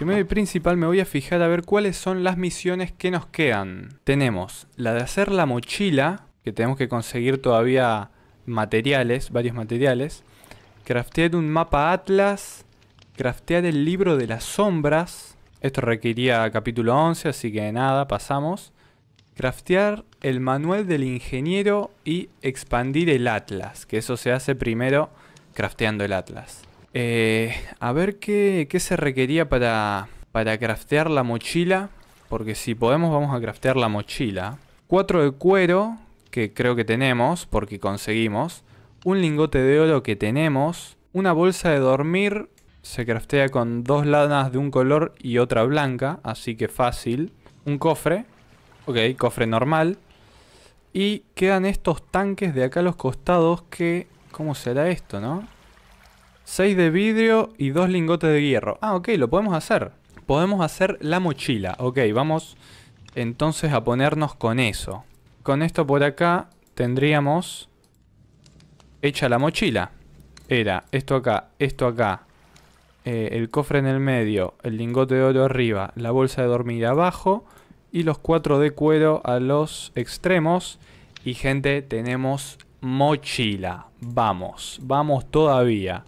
Primero y principal me voy a fijar a ver cuáles son las misiones que nos quedan. Tenemos la de hacer la mochila, que tenemos que conseguir todavía materiales, varios materiales. Craftear un mapa atlas. Craftear el libro de las sombras. Esto requería capítulo 11, así que nada, pasamos. Craftear el manual del ingeniero y expandir el atlas, que eso se hace primero crafteando el atlas. Eh, a ver qué, se requería para, para craftear la mochila. Porque si podemos vamos a craftear la mochila. Cuatro de cuero, que creo que tenemos, porque conseguimos. Un lingote de oro que tenemos. Una bolsa de dormir, se craftea con dos lanas de un color y otra blanca, así que fácil. Un cofre, ok, cofre normal. Y quedan estos tanques de acá a los costados que... ¿Cómo será esto, no? 6 de vidrio y 2 lingotes de hierro. Ah, ok, lo podemos hacer. Podemos hacer la mochila. Ok, vamos entonces a ponernos con eso. Con esto por acá tendríamos hecha la mochila. Era esto acá, esto acá, eh, el cofre en el medio, el lingote de oro arriba, la bolsa de dormir abajo y los cuatro de cuero a los extremos. Y gente, tenemos mochila. Vamos, vamos todavía.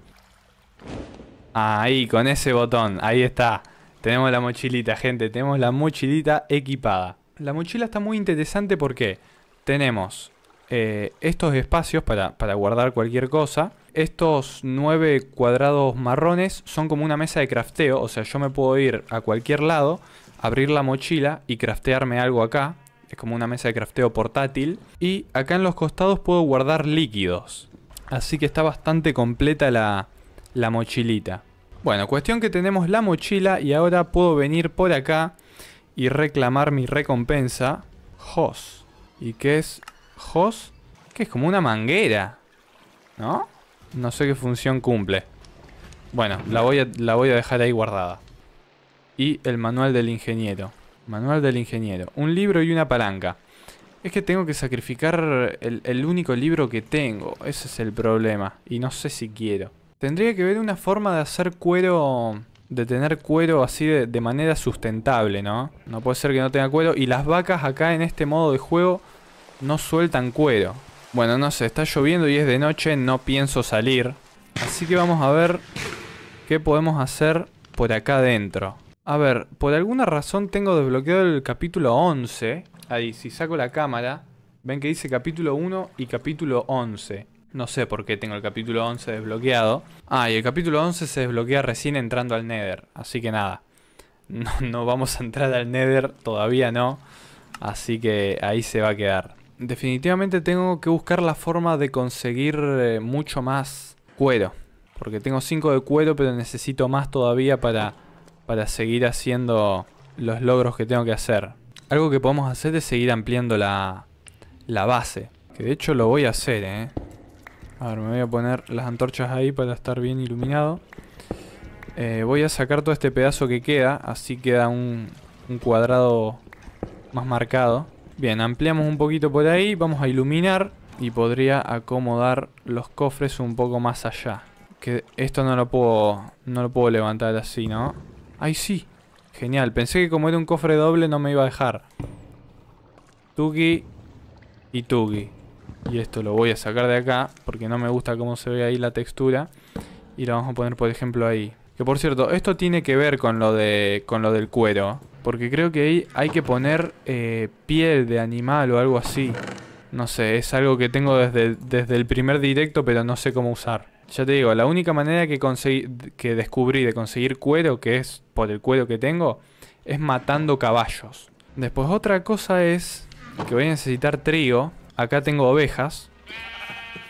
Ahí, con ese botón. Ahí está. Tenemos la mochilita, gente. Tenemos la mochilita equipada. La mochila está muy interesante porque tenemos eh, estos espacios para, para, guardar cualquier cosa. Estos nueve cuadrados marrones son como una mesa de crafteo, o sea, yo me puedo ir a cualquier lado, abrir la mochila y craftearme algo acá. Es como una mesa de crafteo portátil. Y acá en los costados puedo guardar líquidos. Así que está bastante completa la, la mochilita. Bueno, cuestión que tenemos la mochila y ahora puedo venir por acá y reclamar mi recompensa. Jos. ¿Y qué es Jos? Que es como una manguera. ¿No? No sé qué función cumple. Bueno, la voy a, la voy a dejar ahí guardada. Y el manual del ingeniero. Manual del ingeniero. Un libro y una palanca. Es que tengo que sacrificar el único libro que tengo. Ese es el problema. Y no sé si quiero. Tendría que ver una forma de hacer cuero, de tener cuero así de, manera sustentable, ¿no? No puede ser que no tenga cuero. Y las vacas acá en este modo de juego no sueltan cuero. Bueno, no sé, está lloviendo y es de noche, no pienso salir. Así que vamos a ver qué podemos hacer por acá adentro. A ver, por alguna razón tengo desbloqueado el capítulo 11. Ahí, si saco la cámara, ven que dice capítulo 1 y capítulo 11. No sé por qué tengo el capítulo 11 desbloqueado. Ah, y el capítulo 11 se desbloquea recién entrando al Nether. Así que nada. No, vamos a entrar al Nether, todavía no. Así que ahí se va a quedar. Definitivamente tengo que buscar la forma de conseguir eh, mucho más cuero. Porque tengo 5 de cuero, pero necesito más todavía para, para seguir haciendo los logros que tengo que hacer. Algo que podemos hacer es seguir ampliando la, la base. Que de hecho lo voy a hacer, ¿eh? A ver, me voy a poner las antorchas ahí para estar bien iluminado. Eh, voy a sacar todo este pedazo que queda, así queda un, un cuadrado más marcado. Bien, ampliamos un poquito por ahí, vamos a iluminar y podría acomodar los cofres un poco más allá. Que esto no lo puedo, no lo puedo levantar así, ¿no? ¡Ay, sí! Genial, pensé que como era un cofre doble no me iba a dejar. Tugi y Tugi y esto lo voy a sacar de acá porque no me gusta cómo se ve ahí la textura y lo vamos a poner por ejemplo ahí que por cierto esto tiene que ver con lo con lo del cuero porque creo que ahí hay que poner eh, piel de animal o algo así no sé es algo que tengo desde, desde el primer directo pero no sé cómo usar ya te digo la única manera que conseguí que descubrí de conseguir cuero que es por el cuero que tengo es matando caballos después otra cosa es que voy a necesitar trigo Acá tengo ovejas.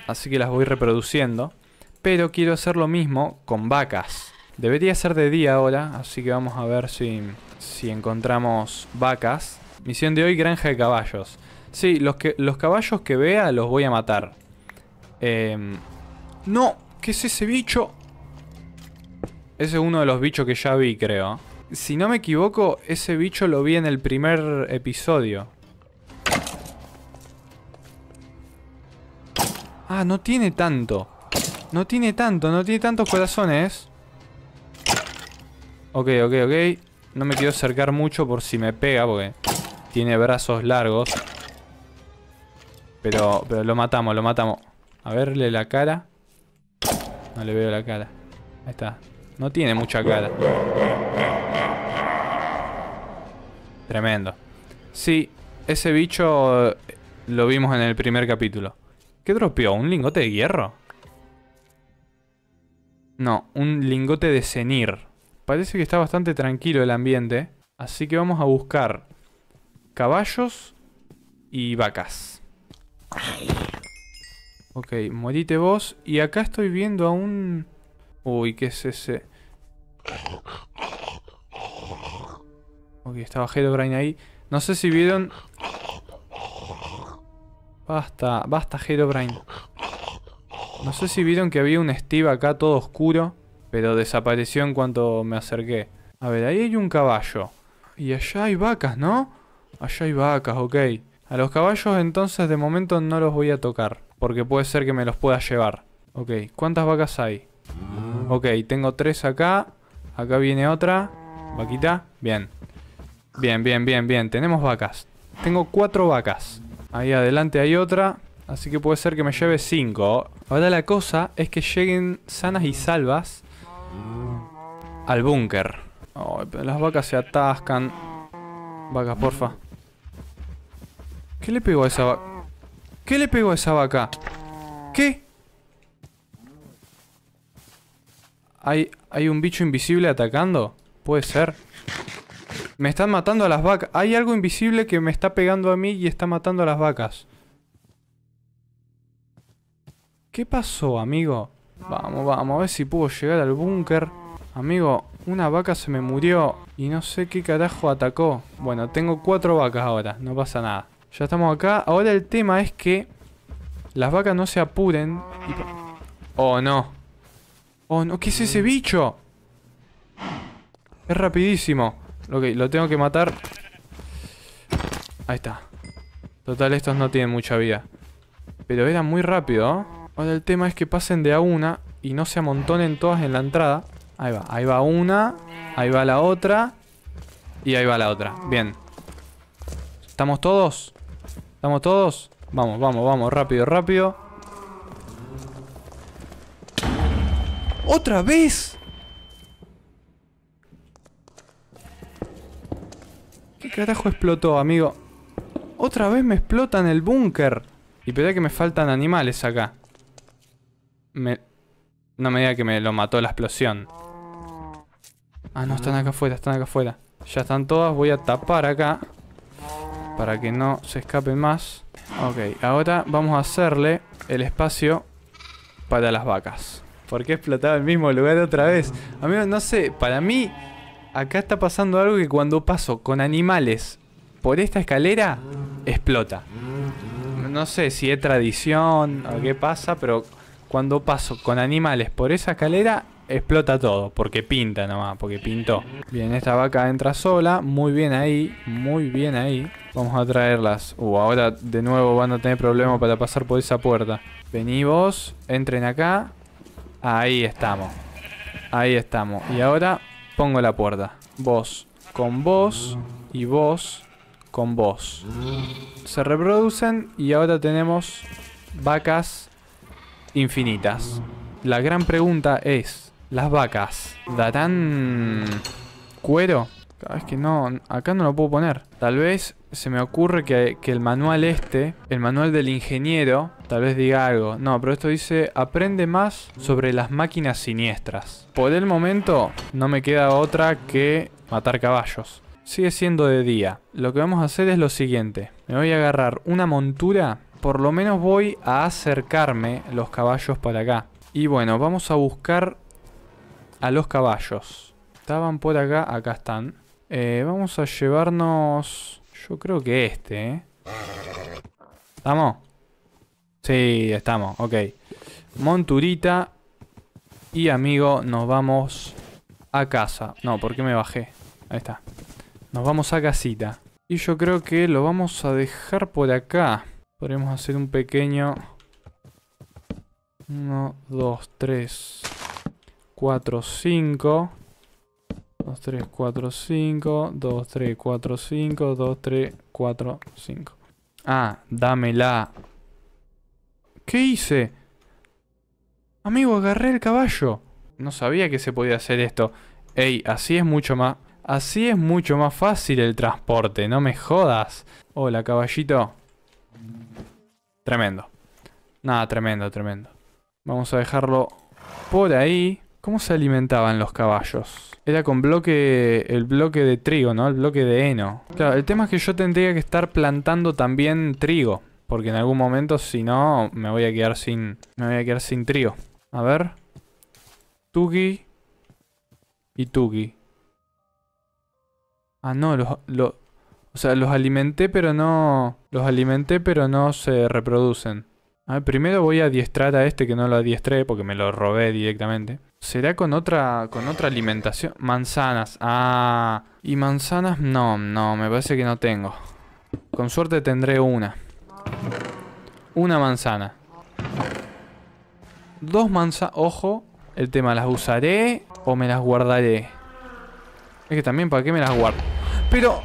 Así que las voy reproduciendo. Pero quiero hacer lo mismo con vacas. Debería ser de día ahora, así que vamos a ver si, si encontramos vacas. Misión de hoy, granja de caballos. Sí, los, que, los caballos que vea los voy a matar. Em, ¡No! ¿Qué es ese bicho? Ese es uno de los bichos que ya vi, creo. Si no me equivoco, ese bicho lo vi en el primer episodio. Ah, no tiene tanto. No tiene tanto, no tiene tantos corazones. Ok, ok, ok. No me quiero acercar mucho por si me pega, porque tiene brazos largos. Pero, pero lo matamos, lo matamos. A verle la cara. No le veo la cara. Ahí está. No tiene mucha cara. Tremendo. Sí, ese bicho eh, lo vimos en el primer capítulo. ¿Qué dropeó? ¿Un lingote de hierro? No, un lingote de cenir. Parece que está bastante tranquilo el ambiente. Así que vamos a buscar caballos y vacas. Ok, morite vos. Y acá estoy viendo a un... Uy, ¿qué es ese? Ok, estaba Herobrine ahí. No sé si vieron Basta, basta Herobrine. No sé si vieron que había un Steve acá todo oscuro, pero desapareció en cuanto me acerqué. A ver, ahí hay un caballo. Y allá hay vacas, ¿no? Allá hay vacas, ok. A los caballos entonces de momento no los voy a tocar, porque puede ser que me los pueda llevar. Ok, ¿cuántas vacas hay? Ok, tengo tres acá. Acá viene otra. Vaquita, bien. Bien, bien, bien, bien. Tenemos vacas. Tengo cuatro vacas. Ahí adelante hay otra. Así que puede ser que me lleve 5. Ahora la cosa es que lleguen sanas y salvas al búnker. las vacas se atascan. Vacas, porfa. ¿Qué le pegó a esa vaca? ¿Qué le pegó a esa vaca? ¿Qué? ¿Hay, ¿Hay un bicho invisible atacando? Puede ser. Me están matando a las vacas. Hay algo invisible que me está pegando a mí y está matando a las vacas. ¿Qué pasó, amigo? Vamos, vamos, a ver si puedo llegar al búnker. Amigo, una vaca se me murió y no sé qué carajo atacó. Bueno, tengo cuatro vacas ahora, no pasa nada. Ya estamos acá. Ahora el tema es que las vacas no se apuren. Oh, no. Oh, no, ¿qué es ese bicho? Es rapidísimo. Ok, lo tengo que matar. Ahí está. Total, estos no tienen mucha vida. Pero era muy rápido, ¿eh? Ahora el tema es que pasen de a una y no se amontonen todas en la entrada. Ahí va, ahí va una, ahí va la otra y ahí va la otra. Bien. ¿Estamos todos? ¿Estamos todos? Vamos, vamos, vamos, rápido, rápido. ¡Otra vez! carajo explotó, amigo? Otra vez me explotan el búnker. Y pensé que me faltan animales acá. No me diga que me lo mató la explosión. Ah, no, están acá afuera, están acá afuera. Ya están todas, voy a tapar acá. Para que no se escape más. Ok, ahora vamos a hacerle el espacio para las vacas. ¿Por qué explotaba el mismo lugar otra vez? Amigo, no sé, para mí acá está pasando algo que cuando paso con animales por esta escalera, explota. No sé si es tradición o qué pasa, pero cuando paso con animales por esa escalera, explota todo. Porque pinta nomás, porque pintó. Bien, esta vaca entra sola. Muy bien ahí, muy bien ahí. Vamos a traerlas. Uh, ahora de nuevo van a tener problemas para pasar por esa puerta. Vení vos, entren acá. Ahí estamos. Ahí estamos. Y ahora pongo la puerta. Vos con vos y vos con vos. Se reproducen y ahora tenemos vacas infinitas. La gran pregunta es, ¿las vacas darán cuero? Ah, es que no, acá no lo puedo poner. Tal vez se me ocurre que, el manual este, el manual del ingeniero, tal vez diga algo. No, pero esto dice, aprende más sobre las máquinas siniestras. Por el momento, no me queda otra que matar caballos. Sigue siendo de día. Lo que vamos a hacer es lo siguiente. Me voy a agarrar una montura. Por lo menos voy a acercarme los caballos para acá. Y bueno, vamos a buscar a los caballos. Estaban por acá, acá están. Eh, vamos a llevarnos... Yo creo que este, ¿eh? ¿Estamos? Sí, estamos, ok. Monturita y amigo, nos vamos a casa. No, ¿por qué me bajé? Ahí está. Nos vamos a casita. Y yo creo que lo vamos a dejar por acá. Podemos hacer un pequeño... Uno, dos, tres... Cuatro, cinco... 2, 3, 4, 5. 2, 3, 4, 5. 2, 3, 4, 5. Ah, dámela. ¿Qué hice? Amigo, agarré el caballo. No sabía que se podía hacer esto. Ey, así es mucho más... Así es mucho más fácil el transporte, no me jodas. Hola, caballito. Tremendo. Nada, tremendo, tremendo. Vamos a dejarlo por ahí. ¿Cómo se alimentaban los caballos? Era con bloque, el bloque de trigo, ¿no? El bloque de heno. Claro, el tema es que yo tendría que estar plantando también trigo. Porque en algún momento, si no, me voy a quedar sin, me voy a quedar sin trigo. A ver. Tugi Y Tugi. Ah, no, los, los... O sea, los alimenté pero no... Los alimenté pero no se reproducen primero voy a adiestrar a este que no lo adiestré porque me lo robé directamente. ¿Será con otra, con otra alimentación? Manzanas. Ah, y manzanas no, no, me parece que no tengo. Con suerte tendré una. Una manzana. Dos manzanas. Ojo, el tema, ¿las usaré o me las guardaré? Es que también, ¿para qué me las guardo? Pero...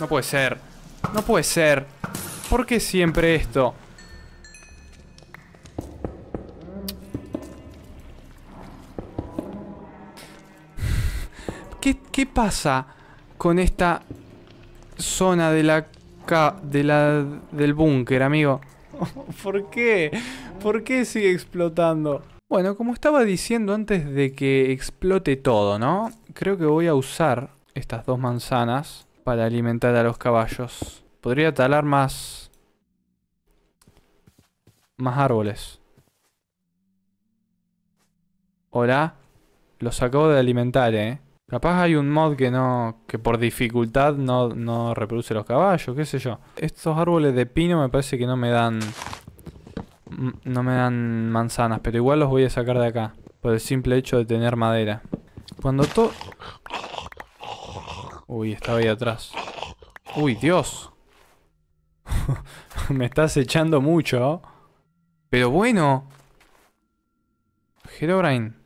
No puede ser. No puede ser. ¿Por qué siempre esto? ¿Qué, pasa con esta zona de la, de la del búnker, amigo? ¿Por qué? ¿Por qué sigue explotando? Bueno, como estaba diciendo antes de que explote todo, ¿no? Creo que voy a usar estas dos manzanas para alimentar a los caballos. Podría talar más... Más árboles. Hola. Los acabo de alimentar, eh. Capaz hay un mod que no. que por dificultad no, no reproduce los caballos, qué sé yo. Estos árboles de pino me parece que no me dan. No me dan manzanas, pero igual los voy a sacar de acá. Por el simple hecho de tener madera. Cuando todo. Uy, estaba ahí atrás. Uy, Dios. Me estás echando mucho. ¿eh? Pero bueno. Brain,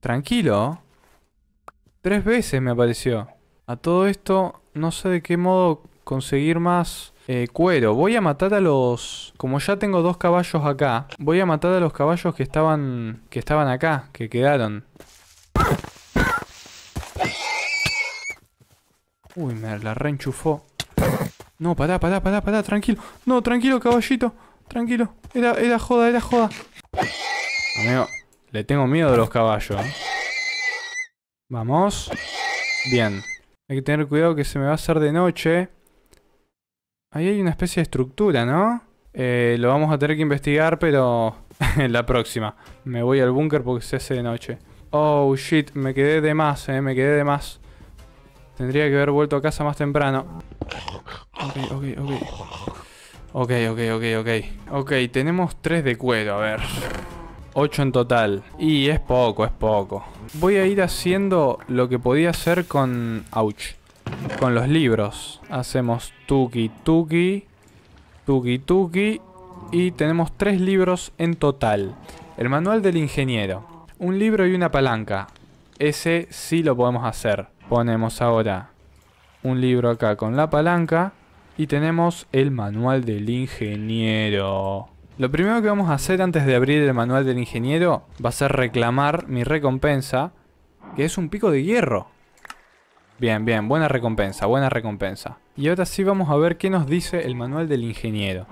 Tranquilo. ¿eh? Tres veces me apareció. A todo esto, no sé de qué modo conseguir más eh, cuero. Voy a matar a los... Como ya tengo dos caballos acá, voy a matar a los caballos que estaban, que estaban acá, que quedaron. Uy, me la reenchufó. No, pará, pará, pará, pará, tranquilo. No, tranquilo, caballito. Tranquilo. Era, joda, era joda. Amigo, le tengo miedo a los caballos. ¿eh? Vamos. Bien. Hay que tener cuidado que se me va a hacer de noche. Ahí hay una especie de estructura, ¿no? Eh, lo vamos a tener que investigar, pero... en la próxima. Me voy al búnker porque se hace de noche. Oh, shit. Me quedé de más, ¿eh? Me quedé de más. Tendría que haber vuelto a casa más temprano. Ok, ok, ok. Ok, ok, ok, ok. Ok, tenemos tres de cuero, a ver. Ocho en total. Y es poco, es poco. Voy a ir haciendo lo que podía hacer con... Ouch. Con los libros. Hacemos tuki tuki. Tuki tuki. Y tenemos tres libros en total. El manual del ingeniero. Un libro y una palanca. Ese sí lo podemos hacer. Ponemos ahora un libro acá con la palanca y tenemos el manual del ingeniero. Lo primero que vamos a hacer antes de abrir el manual del ingeniero va a ser reclamar mi recompensa, que es un pico de hierro. Bien, bien, buena recompensa, buena recompensa. Y ahora sí vamos a ver qué nos dice el manual del ingeniero.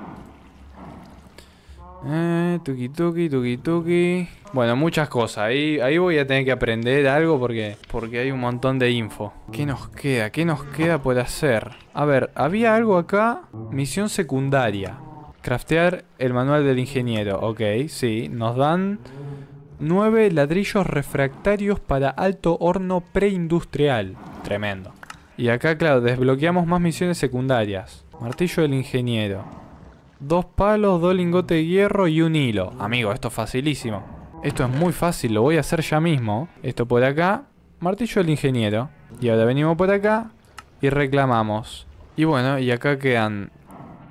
Eh, tuki tuki, tuki tuki. Bueno, muchas cosas. Ahí, ahí voy a tener que aprender algo porque, porque hay un montón de info. ¿Qué nos queda? ¿Qué nos queda por hacer? A ver, había algo acá. Misión secundaria. Craftear el manual del ingeniero. Ok, sí. Nos dan nueve ladrillos refractarios para alto horno preindustrial. Tremendo. Y acá, claro, desbloqueamos más misiones secundarias. Martillo del ingeniero. Dos palos, dos lingotes de hierro y un hilo. Amigo, esto es facilísimo. Esto es muy fácil, lo voy a hacer ya mismo. Esto por acá, martillo del ingeniero. Y ahora venimos por acá y reclamamos. Y bueno, y acá quedan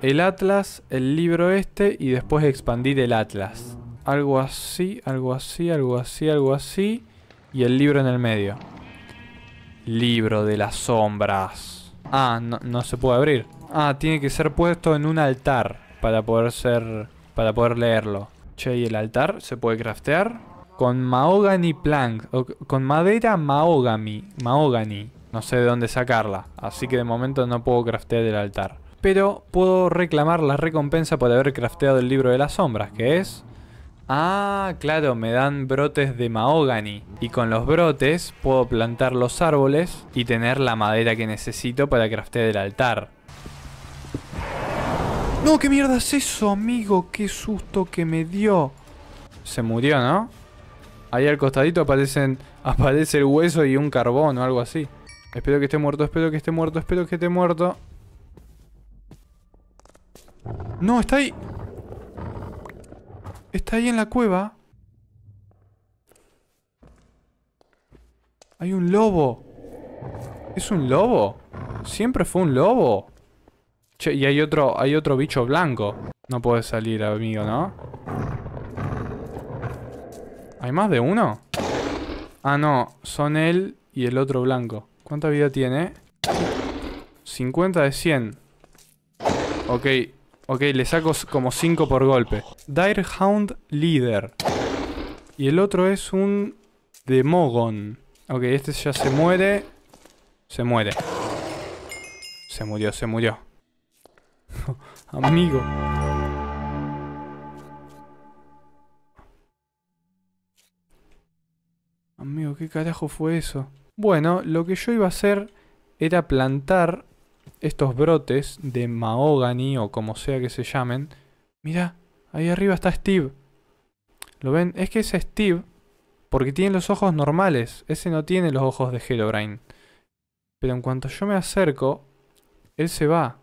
el atlas, el libro este y después expandir el atlas. Algo así, algo así, algo así, algo así. Y el libro en el medio. Libro de las sombras. Ah, no, no se puede abrir. Ah, tiene que ser puesto en un altar para poder ser para poder leerlo. Che, y el altar se puede craftear con mahogany plank con madera mahogany, mahogany. No sé de dónde sacarla, así que de momento no puedo craftear el altar. Pero puedo reclamar la recompensa por haber crafteado el libro de las sombras, que es Ah, claro, me dan brotes de mahogany. Y con los brotes puedo plantar los árboles y tener la madera que necesito para craftear el altar. No, ¿qué mierda es eso, amigo? Qué susto que me dio. Se murió, ¿no? Ahí al costadito aparecen, aparece el hueso y un carbón o algo así. Espero que esté muerto, espero que esté muerto, espero que esté muerto. No, está ahí. Está ahí en la cueva. Hay un lobo. ¿Es un lobo? Siempre fue un lobo y hay otro, hay otro bicho blanco. No puede salir, amigo, ¿no? ¿Hay más de uno? Ah, no. Son él y el otro blanco. ¿Cuánta vida tiene? 50 de 100. Ok. Ok, le saco como 5 por golpe. Direhound Leader. Y el otro es un Demogon. Ok, este ya se muere. Se muere. Se murió, se murió. Amigo. Amigo, ¿qué carajo fue eso? Bueno, lo que yo iba a hacer era plantar estos brotes de mahogany o como sea que se llamen. Mira, ahí arriba está Steve. ¿Lo ven? Es que es Steve porque tiene los ojos normales. Ese no tiene los ojos de Brain Pero en cuanto yo me acerco, él se va.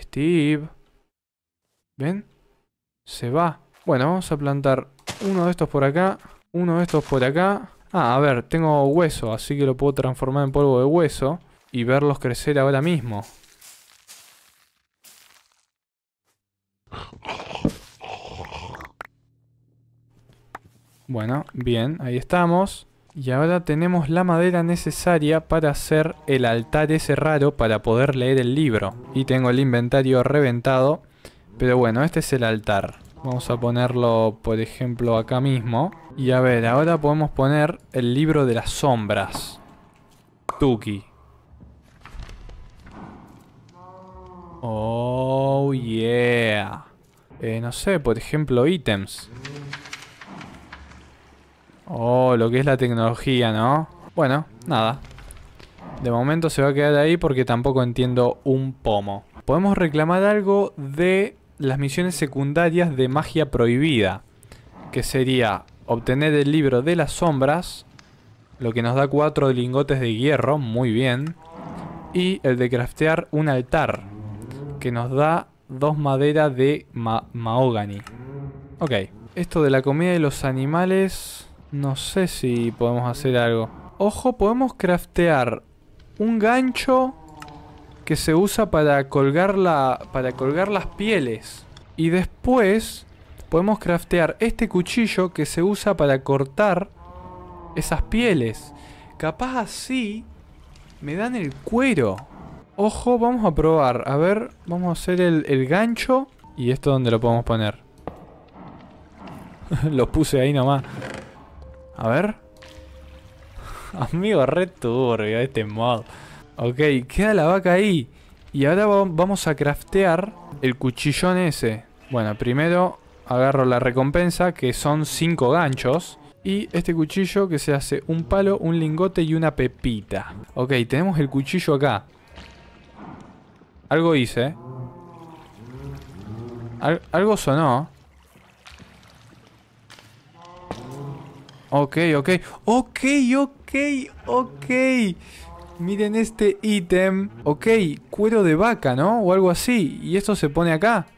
Steve. ¿Ven? Se va. Bueno, vamos a plantar uno de estos por acá. Uno de estos por acá. Ah, a ver, tengo hueso, así que lo puedo transformar en polvo de hueso. Y verlos crecer ahora mismo. Bueno, bien, ahí estamos. Y ahora tenemos la madera necesaria para hacer el altar ese raro para poder leer el libro. Y tengo el inventario reventado. Pero bueno, este es el altar. Vamos a ponerlo, por ejemplo, acá mismo. Y a ver, ahora podemos poner el libro de las sombras. Tuki. Oh, yeah. Eh, no sé, por ejemplo, ítems. Oh, lo que es la tecnología, ¿no? Bueno, nada. De momento se va a quedar ahí porque tampoco entiendo un pomo. Podemos reclamar algo de las misiones secundarias de magia prohibida. Que sería obtener el libro de las sombras. Lo que nos da cuatro lingotes de hierro, muy bien. Y el de craftear un altar. Que nos da dos maderas de mahogany. Ok. Esto de la comida de los animales... No sé si podemos hacer algo. Ojo, podemos craftear un gancho que se usa para colgar, la, para colgar las pieles. Y después podemos craftear este cuchillo que se usa para cortar esas pieles. Capaz así me dan el cuero. Ojo, vamos a probar. A ver, vamos a hacer el, el gancho. ¿Y esto dónde lo podemos poner? lo puse ahí nomás. A ver. Amigo, re turbio este mod. Ok, queda la vaca ahí. Y ahora vamos a craftear el cuchillón ese. Bueno, primero agarro la recompensa, que son cinco ganchos. Y este cuchillo que se hace un palo, un lingote y una pepita. Ok, tenemos el cuchillo acá. Algo hice. algo sonó. Ok, ok. Ok, ok, ok. Miren este ítem. Ok, cuero de vaca, ¿no? O algo así. Y esto se pone acá.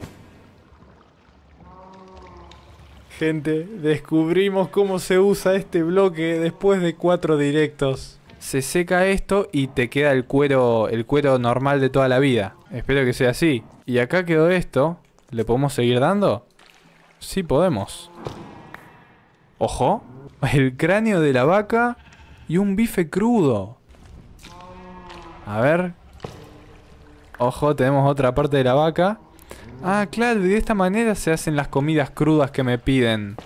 Gente, descubrimos cómo se usa este bloque después de cuatro directos. Se seca esto y te queda el cuero, el cuero normal de toda la vida. Espero que sea así. Y acá quedó esto. ¿Le podemos seguir dando? Sí podemos. Ojo. El cráneo de la vaca y un bife crudo. A ver. Ojo, tenemos otra parte de la vaca. Ah, claro, de esta manera se hacen las comidas crudas que me piden.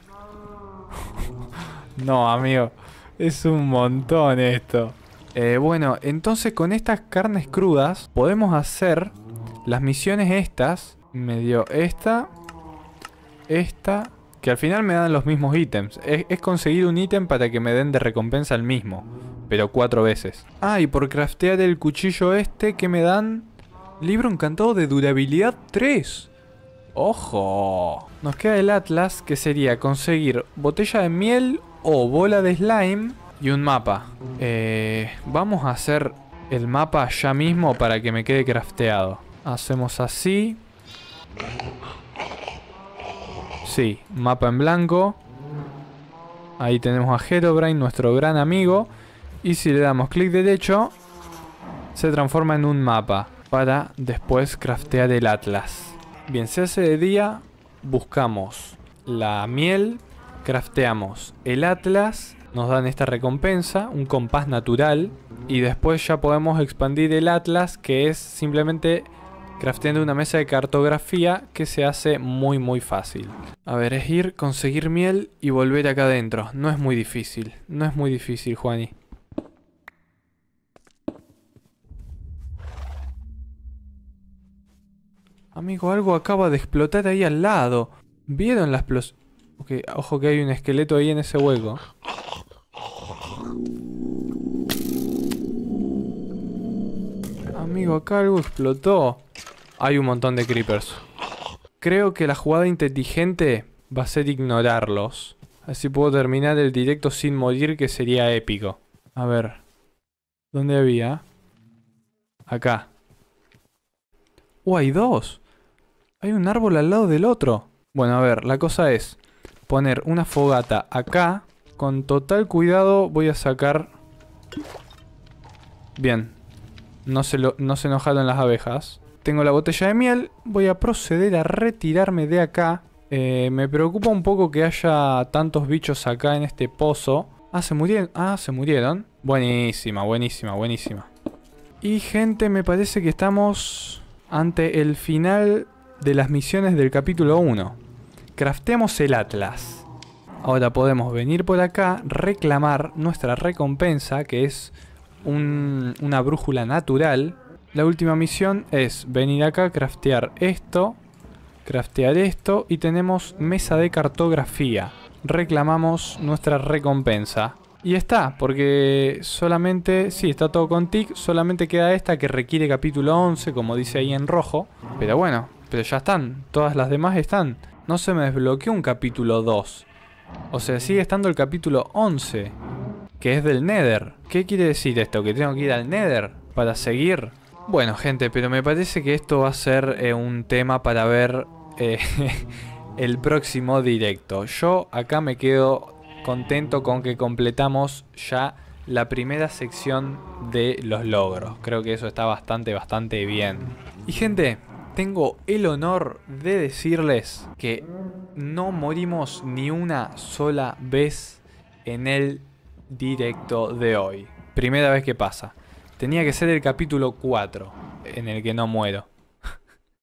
no, amigo. Es un montón esto. Eh, bueno, entonces con estas carnes crudas podemos hacer las misiones estas. Me dio esta. Esta. Que al final me dan los mismos ítems. Es, conseguir un ítem para que me den de recompensa el mismo. Pero cuatro veces. Ah, y por craftear el cuchillo este que me dan... Libro encantado de durabilidad 3. ¡Ojo! Nos queda el Atlas, que sería conseguir botella de miel o bola de slime y un mapa. Eh, vamos a hacer el mapa ya mismo para que me quede crafteado. Hacemos así. Sí, mapa en blanco. Ahí tenemos a Herobrine, nuestro gran amigo. Y si le damos clic derecho, se transforma en un mapa para después craftear el atlas. Bien, se hace de día, buscamos la miel, crafteamos el atlas, nos dan esta recompensa, un compás natural, y después ya podemos expandir el atlas que es simplemente crafteando una mesa de cartografía que se hace muy muy fácil. A ver, es ir, conseguir miel y volver acá adentro. No es muy difícil, no es muy difícil, Juani. Amigo, algo acaba de explotar ahí al lado. ¿Vieron la explosión? Ok, ojo que hay un esqueleto ahí en ese hueco. Amigo, acá algo explotó. Hay un montón de creepers. Creo que la jugada inteligente va a ser ignorarlos. Así puedo terminar el directo sin morir, que sería épico. A ver. ¿Dónde había? Acá. ¡Uh, hay dos! Hay un árbol al lado del otro. Bueno, a ver, la cosa es poner una fogata acá. Con total cuidado voy a sacar... Bien. No se, no se enojaron las abejas. Tengo la botella de miel. Voy a proceder a retirarme de acá. Eh, me preocupa un poco que haya tantos bichos acá en este pozo. Ah, se murieron. Ah, se murieron. Buenísima, buenísima, buenísima. Y gente, me parece que estamos ante el final de las misiones del capítulo 1. Craftemos el Atlas. Ahora podemos venir por acá, reclamar nuestra recompensa, que es una brújula natural la última misión es venir acá, craftear esto, craftear esto y tenemos mesa de cartografía. Reclamamos nuestra recompensa. Y está, porque solamente, sí, está todo con TIC, solamente queda esta que requiere capítulo 11, como dice ahí en rojo. Pero bueno, pero ya están, todas las demás están. No se me desbloqueó un capítulo 2. O sea, sigue estando el capítulo 11, que es del Nether. ¿Qué quiere decir esto? ¿Que tengo que ir al Nether para seguir? Bueno, gente, pero me parece que esto va a ser eh, un tema para ver eh, el próximo directo. Yo acá me quedo contento con que completamos ya la primera sección de los logros. Creo que eso está bastante, bastante bien. Y gente, tengo el honor de decirles que no morimos ni una sola vez en el directo de hoy. Primera vez que pasa. Tenía que ser el capítulo 4 en el que no muero.